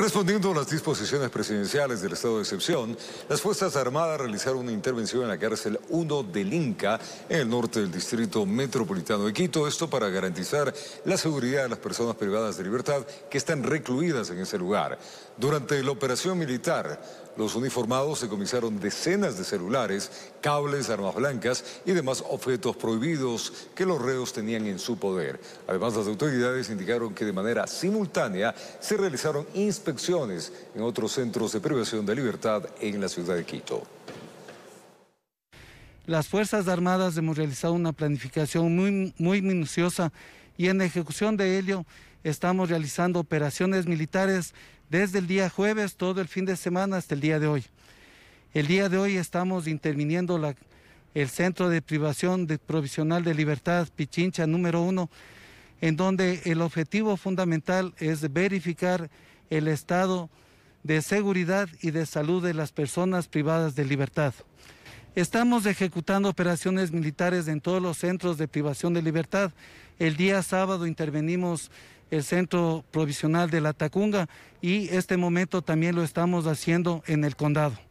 Respondiendo a las disposiciones presidenciales del estado de excepción, las Fuerzas Armadas realizaron una intervención en la cárcel 1 del Inca, en el norte del distrito metropolitano de Quito, esto para garantizar la seguridad de las personas privadas de libertad que están recluidas en ese lugar. Durante la operación militar, los uniformados se decomisaron decenas de celulares, cables, armas blancas y demás objetos prohibidos que los reos tenían en su poder. Además, las autoridades indicaron que de manera simultánea se realizaron inspecciones en otros centros de privación de libertad en la ciudad de Quito. Las Fuerzas Armadas hemos realizado una planificación muy, muy minuciosa y en ejecución de ello estamos realizando operaciones militares desde el día jueves, todo el fin de semana hasta el día de hoy. El día de hoy estamos interviniendo la, el Centro de Privación Provisional de Libertad Pichincha número 1 en donde el objetivo fundamental es verificar el estado de seguridad y de salud de las personas privadas de libertad. Estamos ejecutando operaciones militares en todos los centros de privación de libertad. El día sábado intervenimos el centro provisional de La Tacunga y este momento también lo estamos haciendo en el condado.